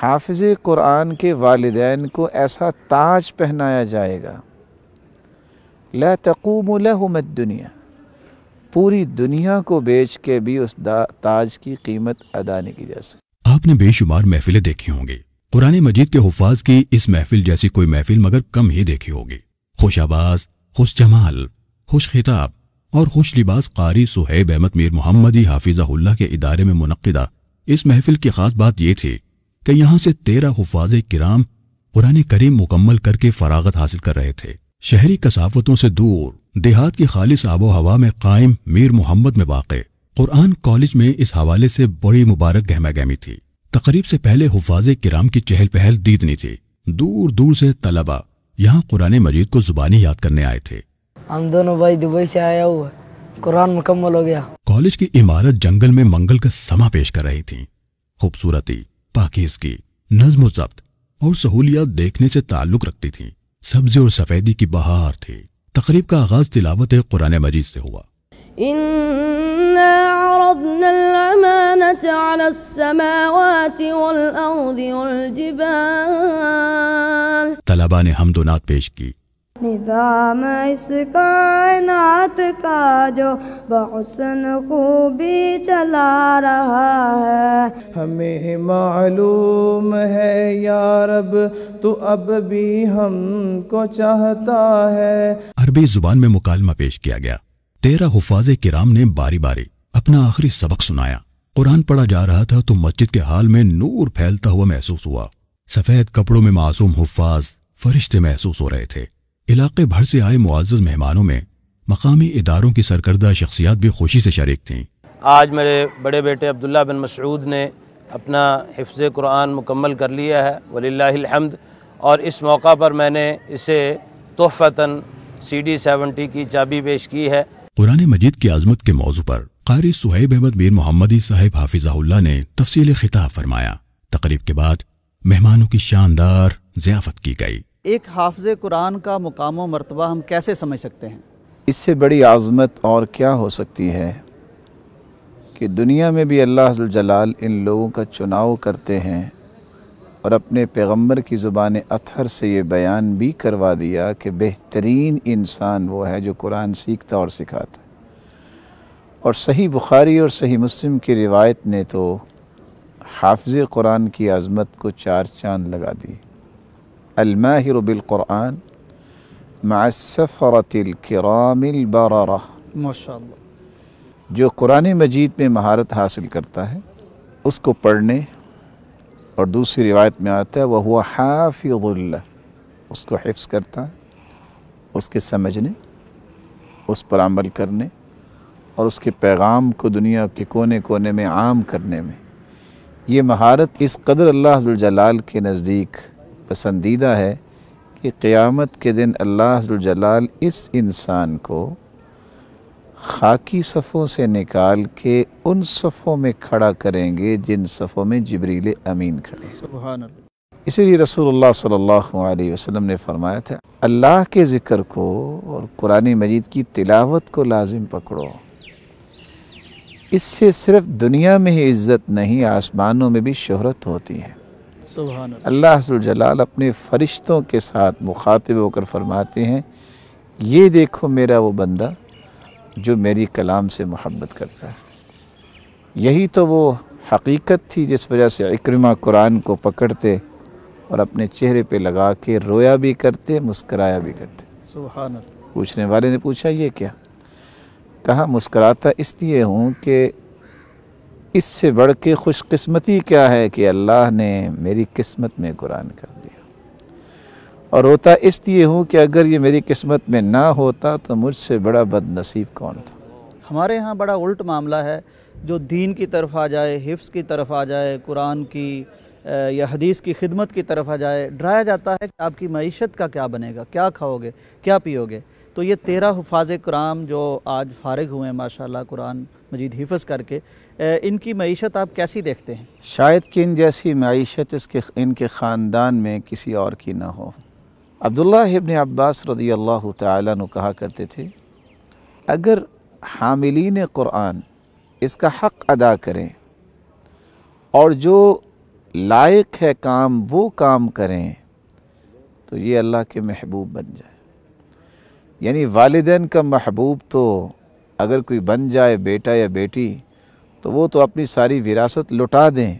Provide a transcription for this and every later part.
हाफिज़ क़ुरान के वालदेन को ऐसा ताज पहनाया जाएगा ला तकूम लहमत दुनिया पूरी दुनिया को बेच के भी उस ताज की कीमत अदा नहीं की जा सकती आपने बेशुमार महफिलें देखी होंगी कुरान मजीद के हफाज की इस महफिल जैसी कोई महफिल मगर कम ही देखी होगी खुश आबाज खुश जमाल खुश खिताब और खुश लिबास कारी सुहेब अहमद मीर मोहम्मदी हाफिज़ाल्ला के इदारे में मुनदा इस महफिल की खास बात यह थी कि यहां से तेरह हफाज किराम कुरान करीम मुकम्मल करके फरागत हासिल कर रहे थे शहरी कसावतों से दूर देहात की खालिश आबो हवा में कायम मीर मोहम्मद में वाक़ कुरान कॉलेज में इस हवाले से बड़ी मुबारक गहमा गहमी थी तकरीब से पहले हफाज किराम की चहल पहल दीदनी थी दूर दूर से तलबा यहाँ कुरान मजीद को जुबानी याद करने आए थे हम दोनों भाई दुबई से आया हुआ कुरान मुकम्मल हो गया कॉलेज की इमारत जंगल में मंगल का समा पेश कर रही थी खूबसूरती पाकिजगी नज्म जब्त और सहूलियात देखने से ताल्लुक रखती थी सब्जे और सफ़ेदी की बहार थी तकरीब का आगाज तिलावत कुरान मजीद से हुआ عرضنا الأمانة على السماوات والأرض والجبال ने हमदोनात पेश की निज़ाम इस कायनात का जो बहुसन खूबी चला रहा है हमें मालूम है यारब तो अब भी हमको चाहता है अरबी जुबान में मुकालमा पेश किया गया तेरह हफाज किराम ने बारी बारी अपना आखिरी सबक सुनाया कुरान पढ़ा जा रहा था तो मस्जिद के हाल में नूर फैलता हुआ महसूस हुआ सफेद कपड़ों में मासूम हुफाज फरिश्ते महसूस हो रहे थे इलाके भर से आए मुआज़ मेहमानों में मकामी इदारों की सरकर्दा शख्सियात भी खुशी से शर्क थीं आज मेरे बड़े बेटे अब्दुल्ला बिन मसूद ने अपना हिफ्ज़ कुरान मुकम्मल कर लिया है वलीहमद और इस मौका पर मैंने इसे तोहफ़ता सी डी सेवेंटी की चाबी पेश की है कुरान मजीद की आजमत के मौजू पर कारी सुहैब अहमद मीर मोहम्मदी साहेब हाफिज़ाउल्ला ने तफसील खिताब फरमाया तकरीब के बाद मेहमानों की शानदार ज़ियाफ़त की गई एक हाफज कुरान का मुकाम व मरतबा हम कैसे समझ सकते हैं इससे बड़ी आज़मत और क्या हो सकती है कि दुनिया में भी अल्लाह जलाल इन लोगों का चुनाव करते हैं और अपने पैगंबर की ज़ुबान अथर से ये बयान भी करवा दिया कि बेहतरीन इंसान वो है जो कुरान सीखता और सिखाता और सही बुखारी और सही मुस्लिम की रिवायत ने तो हाफ़ कुरान की आज़मत को चार चांद लगा दी الماهر بالقرآن مع السفرة الكرام البررة माशा जो कुरान मजीद में महारत हासिल करता है उसको पढ़ने और दूसरी रिवायत में आता है वह हुआ हाफिजुल्ला उसको हिफ्स करता है उसके समझने उस पर अमल करने और उसके पैगाम को दुनिया के कोने कोने में आम करने में ये महारत इस कदर अल्लाह जलाल के नज़दीक पसंदीदा है कि क़ियामत के दिन अल्लाह जलाल इस इंसान को खाकी सफ़ों से निकाल के उन सफ़ों में खड़ा करेंगे जिन सफ़ों में जबरील अमीन खड़े इसीलिए रसूल सल्लल्लाहु अलैहि वसल्लम ने फरमाया था अल्लाह के ज़िक्र को और कुरान मजीद की तिलावत को लाजिम पकड़ो इससे सिर्फ दुनिया में ही इज़्ज़त नहीं आसमानों में भी शहरत होती है अल्लाह जलाल अपने फ़रिश्तों के साथ मुखातिब होकर फरमाते हैं ये देखो मेरा वो बंदा जो मेरी कलाम से मोहब्बत करता है यही तो वो हकीकत थी जिस वजह से इक्रमा कुरान को पकड़ते और अपने चेहरे पे लगा के रोया भी करते मुस्कराया भी करते पूछने वाले ने पूछा ये क्या कहा मुस्कराता इसलिए हूँ कि इससे बढ़ के खुशकस्मती क्या है कि अल्लाह ने मेरी किस्मत में कुरान कर दिया और होता इसलिए हूँ कि अगर ये मेरी किस्मत में ना होता तो मुझसे बड़ा बदनसीब कौन था हमारे यहाँ बड़ा उल्ट मामला है जो दीन की तरफ आ जाए हिफ्स की तरफ आ जाए कुरान की या हदीस की खिदमत की तरफ आ जाए डराया जाता है कि आपकी मीशत का क्या बनेगा क्या खाओगे क्या पियोगे तो ये तेरह हफाज कुरान जो आज फारग हुए हैं माशाल्लाह कुरान मजीद हिफज करके इनकी मीशत आप कैसी देखते हैं शायद कि इन जैसी मीशत इसके इनके ख़ानदान में किसी और की ना हो अब्दुल्ला इबन अब्बास रदी अल्लाह तु कहा करते थे अगर हामिलीन क़ुरान इसका हक़ अदा करें और जो लायक है काम वो काम करें तो ये अल्लाह के महबूब बन जाए यानी वालदेन का महबूब तो अगर कोई बन जाए बेटा या बेटी तो वो तो अपनी सारी विरासत लुटा दें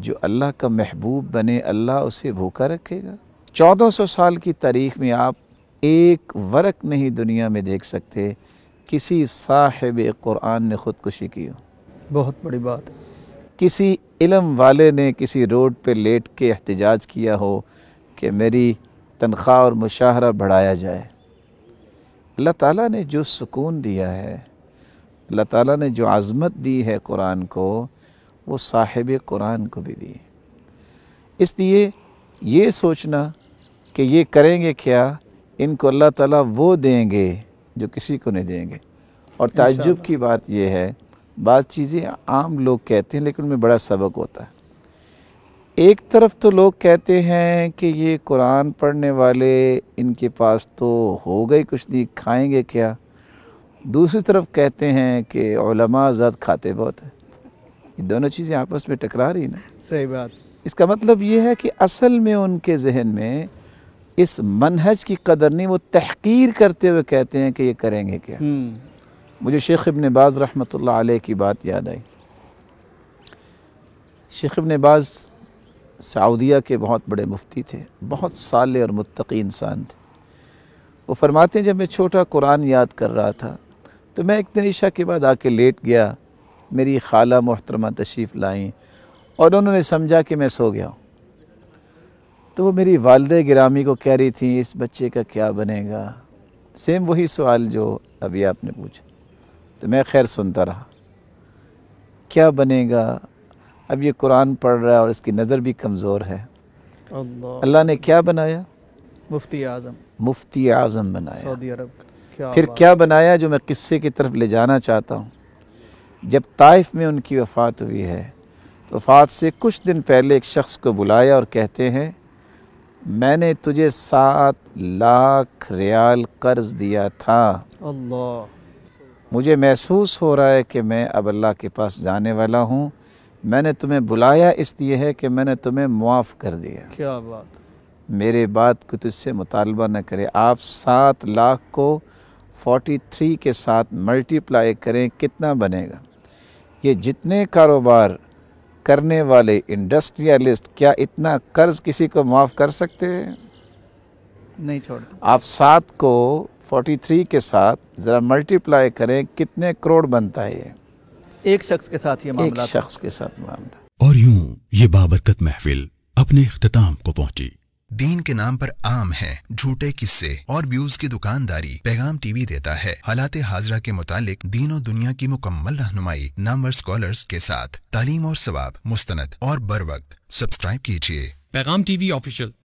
जो अल्लाह का महबूब बने अल्लाह उसे भूखा रखेगा चौदह सौ साल की तारीख में आप एक वर्क नहीं दुनिया में देख सकते किसी साहिब कुरान ने ख़ुदकुशी की हो बहुत बड़ी बात किसी इलम वाले ने किसी रोड पे लेट के एहतजाज किया हो कि मेरी तनख्वाह और मुशाहरा बढ़ाया जाए अल्लाह ताला ने जो सुकून दिया है अल्लाह ताला ने जो आज़मत दी है कुरान को वो साहिब कुरान को भी दी इसलिए ये सोचना कि ये करेंगे क्या इनको अल्लाह ताला वो देंगे जो किसी को नहीं देंगे और ताज्जुब की बात यह है बात चीज़ें आम लोग कहते हैं लेकिन उनमें बड़ा सबक होता है एक तरफ तो लोग कहते हैं कि ये कुरान पढ़ने वाले इनके पास तो हो गई कुछ नहीं खाएंगे क्या दूसरी तरफ कहते हैं कि ओलमा खाते बहुत है ये दोनों चीज़ें आपस में टकरा रही ना सही बात इसका मतलब ये है कि असल में उनके जहन में इस मनहज की कदर नहीं वो तहकीर करते हुए कहते हैं कि ये करेंगे क्या हम्म। मुझे शेख इबन बाज़ रहमत की बात याद आई शेख इबन बाज़ सऊदिया के बहुत बड़े मुफ्ती थे बहुत साल और मुतकी इंसान थे वो फरमाते हैं जब मैं छोटा कुरान याद कर रहा था तो मैं एक दिन ईशा के बाद आके लेट गया मेरी खाला मोहतरमा तशरीफ़ लाई और उन्होंने समझा कि मैं सो गया हूँ तो वो मेरी वालद गिरामी को कह रही थी इस बच्चे का क्या बनेगा सेम वही सवाल जो अभी आपने पूछा तो मैं खैर सुनता रहा क्या बनेगा अब ये कुरान पढ़ रहा है और इसकी नज़र भी कमज़ोर है अल्लाह ने क्या बनाया मुफ्ती आज़म मुफ्ती आज़म बनाया सऊदी अरब क्या फिर क्या बनाया जो मैं किस्से की तरफ ले जाना चाहता हूँ जब ताइफ में उनकी वफ़ात हुई है तो वफ़ात से कुछ दिन पहले एक शख्स को बुलाया और कहते हैं मैंने तुझे सात लाख रियाल कर्ज दिया था अल्लाह मुझे महसूस हो रहा है कि मैं अब अल्लाह के पास जाने वाला हूँ मैंने तुम्हें बुलाया इसलिए है कि मैंने तुम्हें मुआफ़ कर दिया क्या बात मेरे बात को तुझसे मुतालबा न करे आप सात लाख को फोर्टी थ्री के साथ मल्टीप्लाई करें कितना बनेगा ये जितने कारोबार करने वाले इंडस्ट्रियलिस्ट क्या इतना कर्ज किसी को माफ़ कर सकते हैं नहीं छोड़ आप सात को फोर्टी थ्री के साथ ज़रा मल्टीप्लाई करें कितने करोड़ बनता है ये एक शख्स के साथ ये मामला एक शख्स के साथ मामला और यूं ये बाबरकत महफिल अपने अख्ताम को पहुंची दीन के नाम पर आम है झूठे किस्से और व्यूज की दुकानदारी पैगाम टीवी देता है हालात हाजरा के मुतालिक दीन और दुनिया की मुकम्मल रहनुमाई नामवर स्कॉलर्स के साथ तालीम और सवाब मुस्त और बर वक्त सब्सक्राइब कीजिए पैगाम टीवी ऑफिशियल